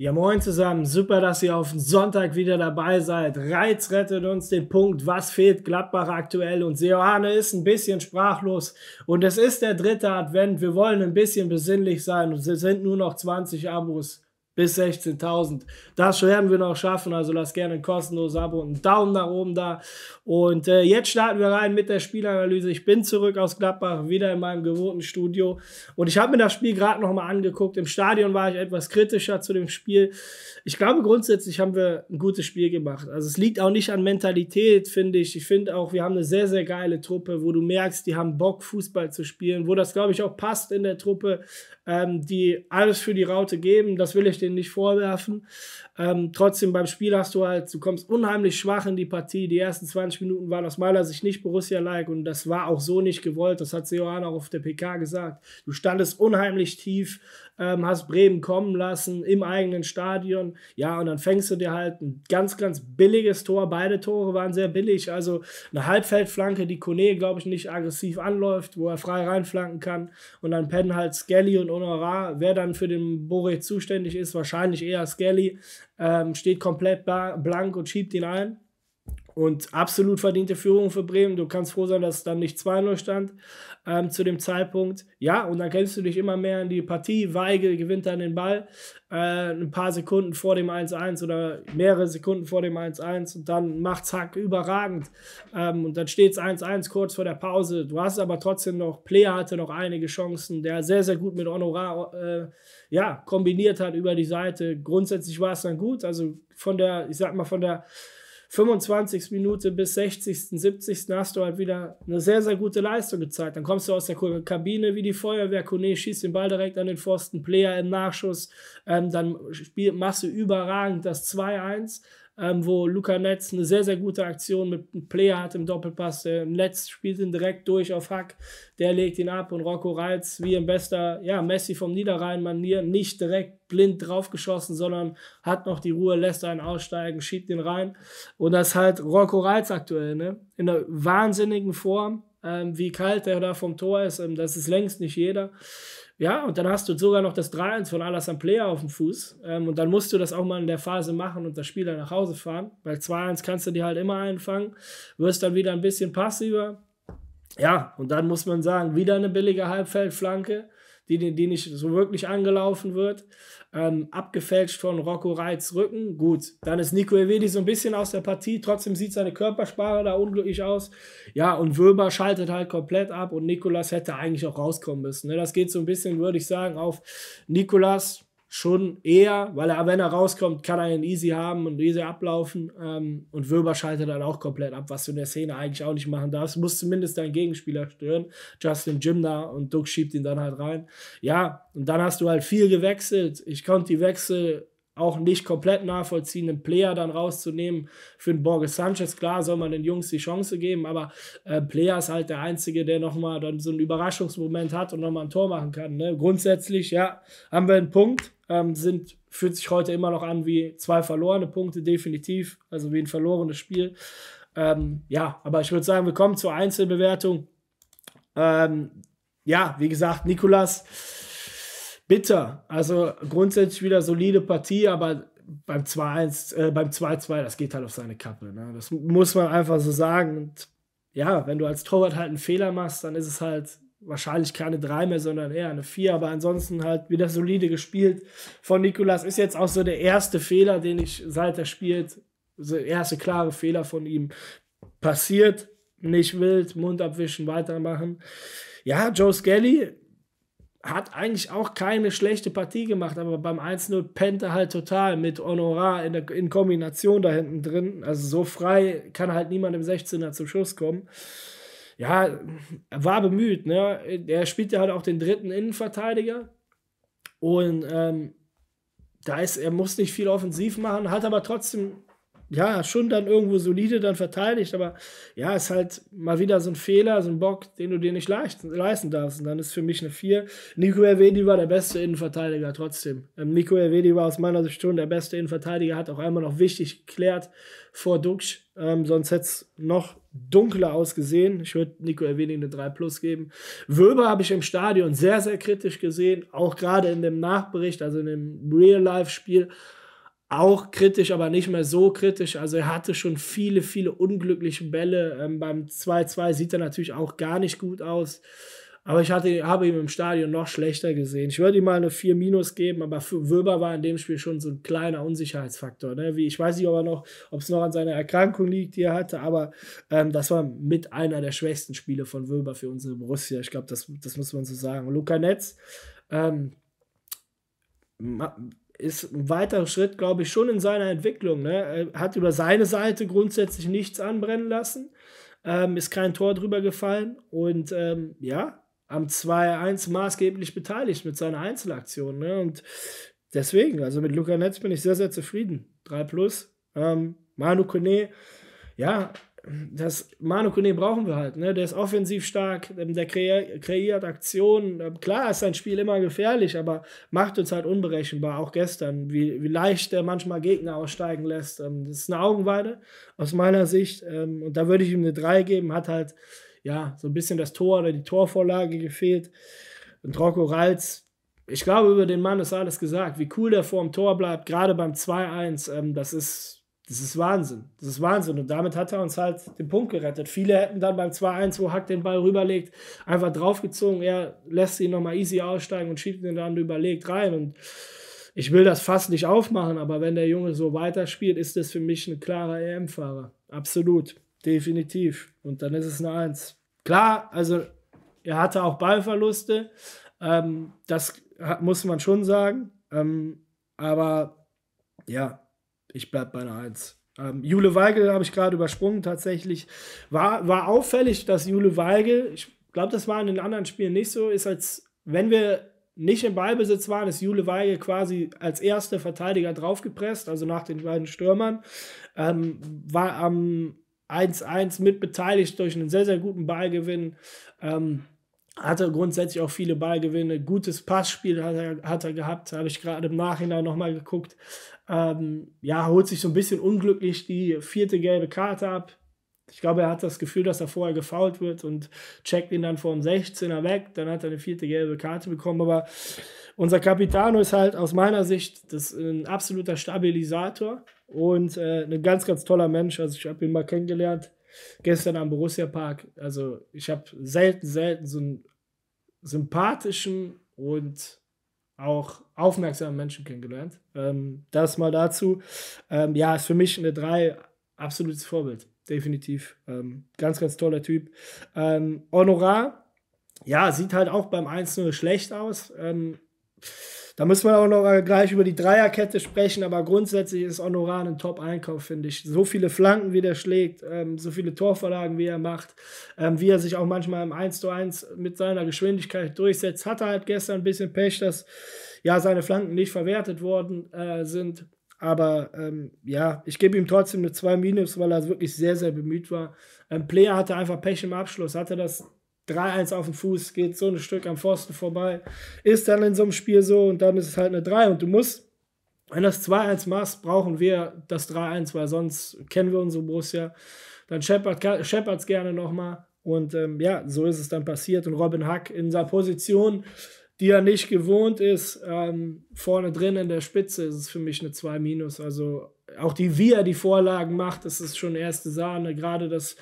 Ja, moin zusammen. Super, dass ihr auf den Sonntag wieder dabei seid. Reiz rettet uns den Punkt, was fehlt Gladbach aktuell? Und Seoane ist ein bisschen sprachlos. Und es ist der dritte Advent. Wir wollen ein bisschen besinnlich sein. Und es sind nur noch 20 Abos bis 16.000. Das werden wir noch schaffen, also lasst gerne ein kostenloses Abo und einen Daumen nach oben da. Und äh, jetzt starten wir rein mit der Spielanalyse. Ich bin zurück aus Gladbach, wieder in meinem gewohnten Studio. Und ich habe mir das Spiel gerade nochmal angeguckt. Im Stadion war ich etwas kritischer zu dem Spiel. Ich glaube, grundsätzlich haben wir ein gutes Spiel gemacht. Also es liegt auch nicht an Mentalität, finde ich. Ich finde auch, wir haben eine sehr, sehr geile Truppe, wo du merkst, die haben Bock, Fußball zu spielen, wo das, glaube ich, auch passt in der Truppe, ähm, die alles für die Raute geben. Das will ich den denen nicht vorwerfen. Ähm, trotzdem beim Spiel hast du halt, du kommst unheimlich schwach in die Partie. Die ersten 20 Minuten waren aus meiner Sicht nicht Borussia-like und das war auch so nicht gewollt. Das hat Seohan auch auf der PK gesagt. Du standest unheimlich tief, ähm, hast Bremen kommen lassen im eigenen Stadion. Ja, und dann fängst du dir halt ein ganz, ganz billiges Tor. Beide Tore waren sehr billig. Also eine Halbfeldflanke, die Kone, glaube ich, nicht aggressiv anläuft, wo er frei reinflanken kann. Und dann pennen halt Skelly und Honorar. Wer dann für den Boré zuständig ist, wahrscheinlich eher Skelly, ähm, steht komplett blank und schiebt ihn ein. Und absolut verdiente Führung für Bremen. Du kannst froh sein, dass es dann nicht 2-0 stand ähm, zu dem Zeitpunkt. Ja, und dann kennst du dich immer mehr in die Partie. Weigel gewinnt dann den Ball äh, ein paar Sekunden vor dem 1-1 oder mehrere Sekunden vor dem 1-1 und dann macht Hack überragend. Ähm, und dann steht es 1-1 kurz vor der Pause. Du hast aber trotzdem noch, Player hatte noch einige Chancen, der sehr, sehr gut mit Honorar äh, ja, kombiniert hat über die Seite. Grundsätzlich war es dann gut. Also von der, ich sag mal, von der 25. Minute bis 60., 70. hast du halt wieder eine sehr, sehr gute Leistung gezeigt. Dann kommst du aus der Kabine wie die Feuerwehr. Kone schießt den Ball direkt an den Pfosten, Player im Nachschuss. Ähm, dann spiel, machst du überragend das 2-1 ähm, wo Luca Netz eine sehr, sehr gute Aktion mit einem Player hat im Doppelpass. Der Netz spielt ihn direkt durch auf Hack, der legt ihn ab und Rocco Reitz, wie im bester ja, Messi vom Niederrhein-Manier, nicht direkt blind draufgeschossen, sondern hat noch die Ruhe, lässt einen aussteigen, schiebt ihn rein. Und das ist halt Rocco Reitz aktuell, ne? in einer wahnsinnigen Form ähm, wie kalt der da vom Tor ist. Ähm, das ist längst nicht jeder. Ja, und dann hast du sogar noch das 3-1 von Alassane Player auf dem Fuß. Ähm, und dann musst du das auch mal in der Phase machen und das Spiel dann nach Hause fahren. Weil 2-1 kannst du dir halt immer einfangen, wirst dann wieder ein bisschen passiver. Ja, und dann muss man sagen, wieder eine billige Halbfeldflanke die, die nicht so wirklich angelaufen wird. Ähm, abgefälscht von Rocco Reitz Rücken. Gut, dann ist Nico Evedi so ein bisschen aus der Partie. Trotzdem sieht seine Körpersprache da unglücklich aus. Ja, und Wöber schaltet halt komplett ab und Nikolas hätte eigentlich auch rauskommen müssen. Ne? Das geht so ein bisschen, würde ich sagen, auf Nikolas schon eher, weil er, wenn er rauskommt, kann er einen easy haben und easy ablaufen. Ähm, und Wöber schaltet dann auch komplett ab, was du in der Szene eigentlich auch nicht machen darfst. Muss zumindest deinen Gegenspieler stören. Justin Jimna und Duck schiebt ihn dann halt rein. Ja, und dann hast du halt viel gewechselt. Ich konnte die Wechsel auch nicht komplett nachvollziehen, einen Player dann rauszunehmen. Für den Borges Sanchez, klar, soll man den Jungs die Chance geben, aber äh, Player ist halt der Einzige, der nochmal dann so einen Überraschungsmoment hat und nochmal ein Tor machen kann. Ne? Grundsätzlich, ja, haben wir einen Punkt, ähm, sind, fühlt sich heute immer noch an wie zwei verlorene Punkte, definitiv, also wie ein verlorenes Spiel. Ähm, ja, aber ich würde sagen, wir kommen zur Einzelbewertung. Ähm, ja, wie gesagt, Nikolas bitter. Also grundsätzlich wieder solide Partie, aber beim 2-1, äh, beim 2-2, das geht halt auf seine Kappe. Ne? Das muss man einfach so sagen. Und ja, wenn du als Torwart halt einen Fehler machst, dann ist es halt wahrscheinlich keine 3 mehr, sondern eher eine 4. Aber ansonsten halt wieder solide gespielt von Nikolas. Ist jetzt auch so der erste Fehler, den ich seit er spielt, so der erste klare Fehler von ihm passiert. Nicht wild, Mund abwischen, weitermachen. Ja, Joe Skelly, hat eigentlich auch keine schlechte Partie gemacht, aber beim 1-0 pennt er halt total mit Honorar in, der, in Kombination da hinten drin. Also so frei kann halt niemand im 16er zum Schuss kommen. Ja, er war bemüht, ne? Er spielt ja halt auch den dritten Innenverteidiger. Und ähm, da ist, er muss nicht viel offensiv machen, hat aber trotzdem ja, schon dann irgendwo solide dann verteidigt, aber ja, ist halt mal wieder so ein Fehler, so ein Bock, den du dir nicht leisten, leisten darfst. Und dann ist für mich eine 4. Nico Ervedi war der beste Innenverteidiger trotzdem. Ähm, Nico Ervedi war aus meiner Sicht schon der beste Innenverteidiger, hat auch einmal noch wichtig geklärt vor Duxch. Ähm, sonst hätte es noch dunkler ausgesehen. Ich würde Nico Ervedi eine 3 plus geben. Wöber habe ich im Stadion sehr, sehr kritisch gesehen, auch gerade in dem Nachbericht, also in dem Real-Life-Spiel auch kritisch, aber nicht mehr so kritisch. Also er hatte schon viele, viele unglückliche Bälle. Ähm, beim 2-2 sieht er natürlich auch gar nicht gut aus. Aber ich hatte, habe ihn im Stadion noch schlechter gesehen. Ich würde ihm mal eine 4 geben, aber für Wöber war in dem Spiel schon so ein kleiner Unsicherheitsfaktor. Ne? Wie, ich weiß nicht, ob noch, ob es noch an seiner Erkrankung liegt, die er hatte, aber ähm, das war mit einer der schwächsten Spiele von Wöber für unsere Borussia. Ich glaube, das, das muss man so sagen. Luca Netz, ähm, ist ein weiterer Schritt, glaube ich, schon in seiner Entwicklung. Ne? Er hat über seine Seite grundsätzlich nichts anbrennen lassen, ähm, ist kein Tor drüber gefallen und ähm, ja, am 2-1 maßgeblich beteiligt mit seiner Einzelaktion. Ne? Und deswegen, also mit Luca Netz bin ich sehr, sehr zufrieden. 3 plus. Ähm, Manu Kone, ja, das Manu Kone brauchen wir halt. Ne? Der ist offensiv stark, ähm, der kreiert Aktionen. Ähm, klar ist sein Spiel immer gefährlich, aber macht uns halt unberechenbar. Auch gestern, wie, wie leicht der manchmal Gegner aussteigen lässt. Ähm, das ist eine Augenweide aus meiner Sicht. Und da würde ich ihm eine 3 geben. Hat halt ja so ein bisschen das Tor oder die Torvorlage gefehlt. Und Rocco Ralz, ich glaube, über den Mann ist alles gesagt. Wie cool der vor dem Tor bleibt, gerade beim 2-1. Das ist das ist Wahnsinn. Das ist Wahnsinn. Und damit hat er uns halt den Punkt gerettet. Viele hätten dann beim 2-1, wo Hack den Ball rüberlegt, einfach draufgezogen. Er lässt ihn nochmal easy aussteigen und schiebt ihn dann überlegt rein. Und ich will das fast nicht aufmachen, aber wenn der Junge so weiterspielt, ist das für mich ein klarer EM-Fahrer. Absolut. Definitiv. Und dann ist es eine 1. Klar, also er hatte auch Ballverluste. Ähm, das muss man schon sagen. Ähm, aber ja, ich bleib bei einer 1. Ähm, Jule Weigel habe ich gerade übersprungen, tatsächlich. War, war auffällig, dass Jule Weigel, ich glaube, das war in den anderen Spielen nicht so, ist als wenn wir nicht im Ballbesitz waren, ist Jule Weigel quasi als erster Verteidiger draufgepresst, also nach den beiden Stürmern. Ähm, war am 1-1 mitbeteiligt durch einen sehr, sehr guten Ballgewinn. Ähm, hatte grundsätzlich auch viele Ballgewinne, gutes Passspiel hat er, hat er gehabt, habe ich gerade im Nachhinein nochmal geguckt. Ähm, ja, holt sich so ein bisschen unglücklich die vierte gelbe Karte ab. Ich glaube, er hat das Gefühl, dass er vorher gefault wird und checkt ihn dann vor dem 16er weg. Dann hat er eine vierte gelbe Karte bekommen. Aber unser Capitano ist halt aus meiner Sicht das äh, ein absoluter Stabilisator und äh, ein ganz, ganz toller Mensch. Also ich habe ihn mal kennengelernt gestern am Borussia Park. Also ich habe selten, selten so einen sympathischen und auch aufmerksamen Menschen kennengelernt. Ähm, das mal dazu. Ähm, ja, ist für mich eine 3 absolutes Vorbild. Definitiv. Ähm, ganz, ganz toller Typ. Ähm, Honorar, ja, sieht halt auch beim 1-0 schlecht aus. Ähm, da müssen wir auch noch gleich über die Dreierkette sprechen, aber grundsätzlich ist Honoran ein Top-Einkauf, finde ich. So viele Flanken, wie der schlägt, ähm, so viele Torverlagen, wie er macht, ähm, wie er sich auch manchmal im 1 zu 1 mit seiner Geschwindigkeit durchsetzt. Hat er halt gestern ein bisschen Pech, dass ja seine Flanken nicht verwertet worden äh, sind. Aber ähm, ja, ich gebe ihm trotzdem eine 2 Minus, weil er wirklich sehr, sehr bemüht war. Ähm, Player hatte einfach Pech im Abschluss, hatte das 3-1 auf dem Fuß, geht so ein Stück am Pfosten vorbei. Ist dann in so einem Spiel so und dann ist es halt eine 3 und du musst, wenn das 2-1 machst, brauchen wir das 3-1, weil sonst kennen wir unsere Borussia. Dann scheppert es gerne nochmal. Und ähm, ja, so ist es dann passiert. Und Robin Hack in seiner Position, die er nicht gewohnt ist, ähm, vorne drin in der Spitze, ist es für mich eine 2 Also auch die, wie er die Vorlagen macht, das ist schon erste Sahne. Gerade das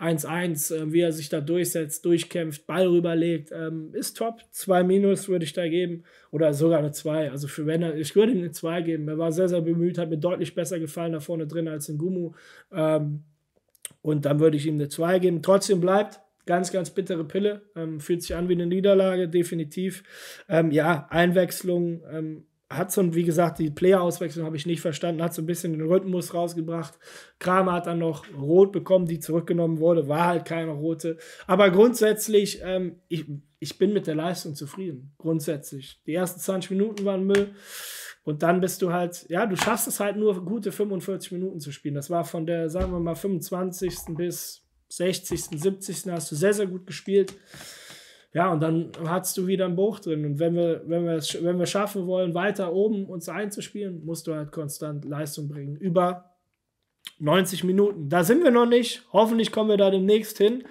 1-1, äh, wie er sich da durchsetzt, durchkämpft, Ball rüberlegt, ähm, ist top. 2 Minus würde ich da geben oder sogar eine 2. Also für wenn er, ich würde ihm eine 2 geben. Er war sehr, sehr bemüht, hat mir deutlich besser gefallen da vorne drin als in Gumu. Ähm, und dann würde ich ihm eine 2 geben. Trotzdem bleibt ganz, ganz bittere Pille. Ähm, fühlt sich an wie eine Niederlage, definitiv. Ähm, ja, Einwechslung ähm, Hudson, wie gesagt, die Player-Auswechslung habe ich nicht verstanden, hat so ein bisschen den Rhythmus rausgebracht. Kramer hat dann noch rot bekommen, die zurückgenommen wurde, war halt keine rote. Aber grundsätzlich, ähm, ich, ich bin mit der Leistung zufrieden. Grundsätzlich. Die ersten 20 Minuten waren Müll. Und dann bist du halt, ja, du schaffst es halt nur, gute 45 Minuten zu spielen. Das war von der, sagen wir mal, 25. bis 60., 70. hast du sehr, sehr gut gespielt. Ja, und dann hast du wieder ein Buch drin. Und wenn wir, wenn wir, es, wenn wir schaffen wollen, weiter oben uns einzuspielen, musst du halt konstant Leistung bringen. Über 90 Minuten. Da sind wir noch nicht. Hoffentlich kommen wir da demnächst hin.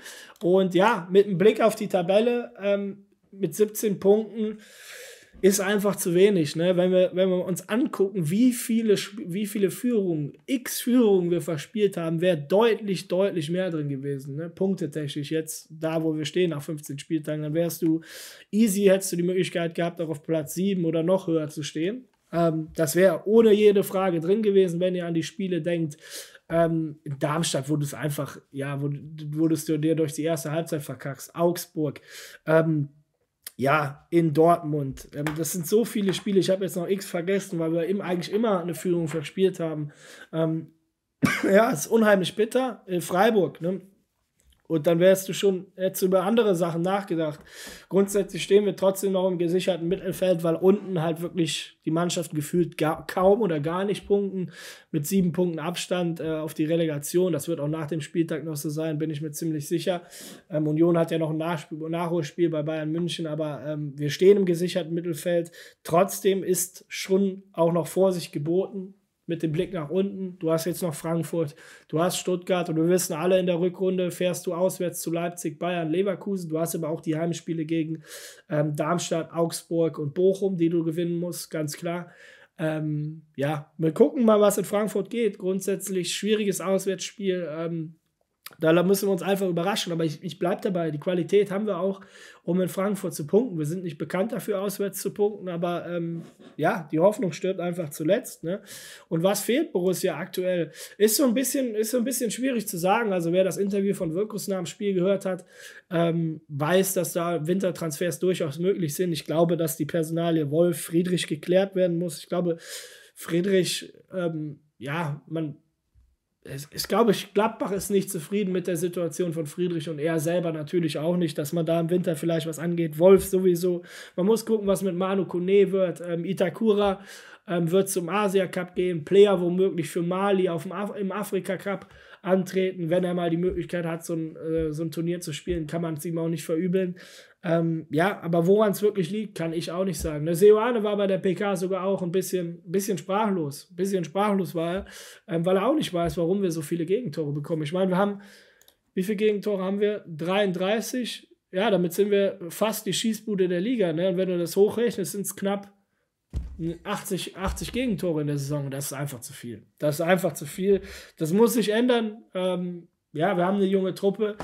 Und ja, mit einem Blick auf die Tabelle ähm, mit 17 Punkten ist einfach zu wenig. Ne? Wenn, wir, wenn wir uns angucken, wie viele, wie viele Führungen, x Führungen wir verspielt haben, wäre deutlich, deutlich mehr drin gewesen. Ne? Punktetechnisch jetzt, da wo wir stehen nach 15 Spieltagen, dann wärst du easy, hättest du die Möglichkeit gehabt, auch auf Platz 7 oder noch höher zu stehen. Ähm, das wäre ohne jede Frage drin gewesen, wenn ihr an die Spiele denkt. Ähm, in Darmstadt wurde es einfach, ja, wurdest du dir durch die erste Halbzeit verkackst. Augsburg. Ähm, ja, in Dortmund. Ähm, das sind so viele Spiele. Ich habe jetzt noch X vergessen, weil wir eben eigentlich immer eine Führung verspielt haben. Ähm, ja, ist unheimlich bitter. Äh, Freiburg, ne? Und dann wärst du schon, hättest über andere Sachen nachgedacht. Grundsätzlich stehen wir trotzdem noch im gesicherten Mittelfeld, weil unten halt wirklich die Mannschaft gefühlt gar, kaum oder gar nicht punkten. Mit sieben Punkten Abstand äh, auf die Relegation. Das wird auch nach dem Spieltag noch so sein, bin ich mir ziemlich sicher. Ähm, Union hat ja noch ein Nachspiel, Nachholspiel bei Bayern München, aber ähm, wir stehen im gesicherten Mittelfeld. Trotzdem ist schon auch noch Vorsicht geboten mit dem Blick nach unten. Du hast jetzt noch Frankfurt, du hast Stuttgart und wir wissen alle, in der Rückrunde fährst du auswärts zu Leipzig, Bayern, Leverkusen. Du hast aber auch die Heimspiele gegen ähm, Darmstadt, Augsburg und Bochum, die du gewinnen musst, ganz klar. Ähm, ja, wir gucken mal, was in Frankfurt geht. Grundsätzlich schwieriges Auswärtsspiel. Ähm, da müssen wir uns einfach überraschen, aber ich, ich bleibe dabei. Die Qualität haben wir auch, um in Frankfurt zu punkten. Wir sind nicht bekannt dafür, auswärts zu punkten, aber ähm, ja, die Hoffnung stirbt einfach zuletzt. Ne? Und was fehlt Borussia aktuell? Ist so, ein bisschen, ist so ein bisschen schwierig zu sagen. Also, wer das Interview von Wirkus nach dem Spiel gehört hat, ähm, weiß, dass da Wintertransfers durchaus möglich sind. Ich glaube, dass die Personalie Wolf, Friedrich geklärt werden muss. Ich glaube, Friedrich, ähm, ja, man ich glaube, Gladbach ist nicht zufrieden mit der Situation von Friedrich und er selber natürlich auch nicht, dass man da im Winter vielleicht was angeht. Wolf sowieso. Man muss gucken, was mit Manu Kone wird. Ähm, Itakura ähm, wird zum Asia Cup gehen, Player womöglich für Mali auf dem Af im Afrika Cup antreten, wenn er mal die Möglichkeit hat, so ein, äh, so ein Turnier zu spielen, kann man es ihm auch nicht verübeln. Ähm, ja, aber woran es wirklich liegt, kann ich auch nicht sagen. Der ne, Seoane war bei der PK sogar auch ein bisschen, bisschen sprachlos. Ein bisschen sprachlos war er, ähm, weil er auch nicht weiß, warum wir so viele Gegentore bekommen. Ich meine, wir haben, wie viele Gegentore haben wir? 33. Ja, damit sind wir fast die Schießbude der Liga. Ne? Und wenn du das hochrechnest, sind es knapp 80, 80 Gegentore in der Saison. Das ist einfach zu viel. Das ist einfach zu viel. Das muss sich ändern. Ähm, ja, wir haben eine junge Truppe.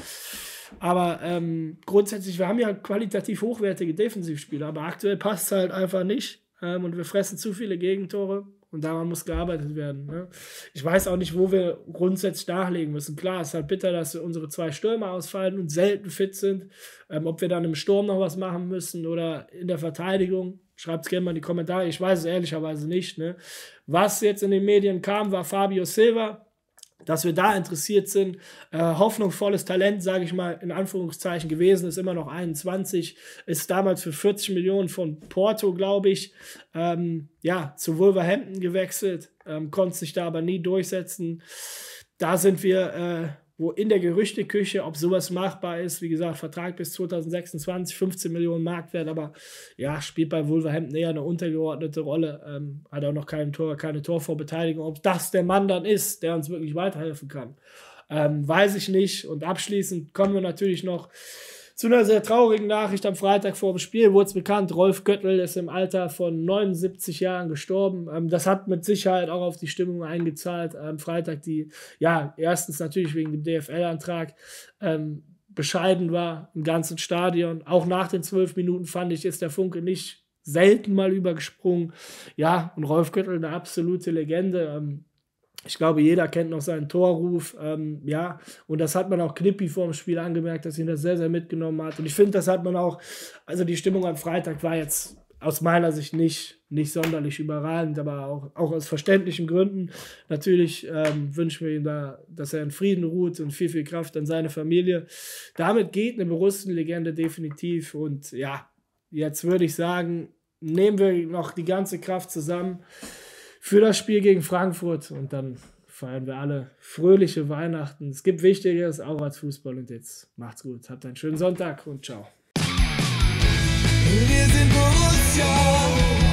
Aber ähm, grundsätzlich, wir haben ja qualitativ hochwertige Defensivspieler, aber aktuell passt es halt einfach nicht. Ähm, und wir fressen zu viele Gegentore und daran muss gearbeitet werden. Ne? Ich weiß auch nicht, wo wir grundsätzlich nachlegen müssen. Klar, es ist halt bitter, dass unsere zwei Stürmer ausfallen und selten fit sind. Ähm, ob wir dann im Sturm noch was machen müssen oder in der Verteidigung, Schreibt es gerne mal in die Kommentare. Ich weiß es ehrlicherweise nicht. Ne? Was jetzt in den Medien kam, war Fabio Silva. Dass wir da interessiert sind. Äh, hoffnungsvolles Talent, sage ich mal, in Anführungszeichen gewesen, ist immer noch 21. Ist damals für 40 Millionen von Porto, glaube ich, ähm, ja, zu Wolverhampton gewechselt. Ähm, konnte sich da aber nie durchsetzen. Da sind wir. Äh, wo in der Gerüchteküche, ob sowas machbar ist, wie gesagt, Vertrag bis 2026, 15 Millionen Marktwert, aber ja, spielt bei Wolverhampton eher eine untergeordnete Rolle, ähm, hat auch noch keinen Tor, keine Torvorbeteiligung, ob das der Mann dann ist, der uns wirklich weiterhelfen kann. Ähm, weiß ich nicht. Und abschließend kommen wir natürlich noch zu einer sehr traurigen Nachricht am Freitag vor dem Spiel wurde es bekannt, Rolf Göttl ist im Alter von 79 Jahren gestorben. Ähm, das hat mit Sicherheit auch auf die Stimmung eingezahlt. Am Freitag die, ja, erstens natürlich wegen dem DFL-Antrag, ähm, bescheiden war im ganzen Stadion. Auch nach den zwölf Minuten fand ich, ist der Funke nicht selten mal übergesprungen. Ja, und Rolf Göttl eine absolute Legende. Ähm, ich glaube, jeder kennt noch seinen Torruf, ähm, ja, und das hat man auch Knippi vor dem Spiel angemerkt, dass ihn das sehr, sehr mitgenommen hat. Und ich finde, das hat man auch, also die Stimmung am Freitag war jetzt aus meiner Sicht nicht, nicht sonderlich überragend, aber auch, auch aus verständlichen Gründen. Natürlich ähm, wünschen wir ihm da, dass er in Frieden ruht und viel, viel Kraft an seine Familie. Damit geht eine Borussen-Legende definitiv. Und ja, jetzt würde ich sagen, nehmen wir noch die ganze Kraft zusammen für das Spiel gegen Frankfurt und dann feiern wir alle fröhliche Weihnachten. Es gibt Wichtigeres auch als Fußball und jetzt macht's gut. Habt einen schönen Sonntag und ciao. Wir sind Borussia.